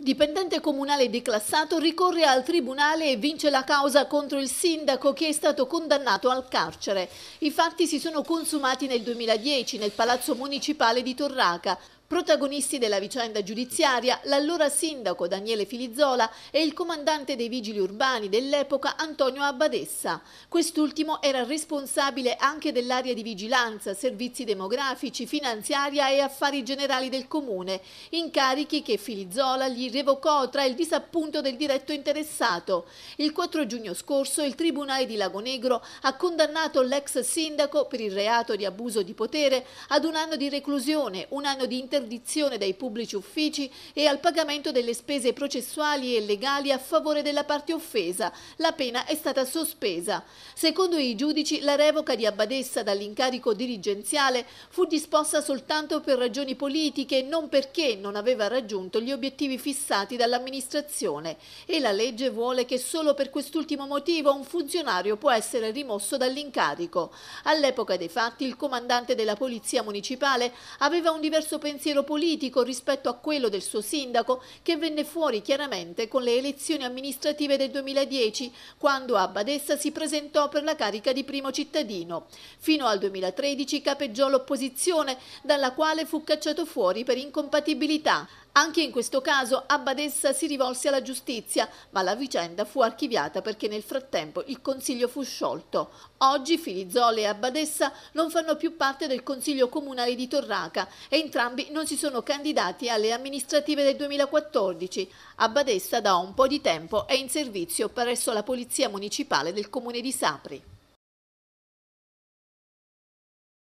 Dipendente comunale declassato ricorre al tribunale e vince la causa contro il sindaco che è stato condannato al carcere. I fatti si sono consumati nel 2010 nel palazzo municipale di Torraca. Protagonisti della vicenda giudiziaria l'allora sindaco Daniele Filizzola e il comandante dei vigili urbani dell'epoca Antonio Abbadessa. Quest'ultimo era responsabile anche dell'area di vigilanza, servizi demografici, finanziaria e affari generali del comune, incarichi che Filizzola gli revocò tra il disappunto del diretto interessato. Il 4 giugno scorso il Tribunale di Lagonegro ha condannato l'ex sindaco per il reato di abuso di potere ad un anno di reclusione, un anno di intervento l'interdizione dai pubblici uffici e al pagamento delle spese processuali e legali a favore della parte offesa. La pena è stata sospesa. Secondo i giudici, la revoca di Abbadessa dall'incarico dirigenziale fu disposta soltanto per ragioni politiche e non perché non aveva raggiunto gli obiettivi fissati dall'amministrazione e la legge vuole che solo per quest'ultimo motivo un funzionario può essere rimosso dall'incarico. All'epoca dei fatti il comandante della Polizia Municipale aveva un diverso pensiero pensiero politico rispetto a quello del suo sindaco che venne fuori chiaramente con le elezioni amministrative del 2010 quando a Badessa si presentò per la carica di primo cittadino. Fino al 2013 capeggiò l'opposizione dalla quale fu cacciato fuori per incompatibilità. Anche in questo caso Abbadessa si rivolse alla giustizia, ma la vicenda fu archiviata perché nel frattempo il consiglio fu sciolto. Oggi Filizzole e Abbadessa non fanno più parte del consiglio comunale di Torraca e entrambi non si sono candidati alle amministrative del 2014. Abbadessa da un po' di tempo è in servizio presso la Polizia Municipale del Comune di Sapri.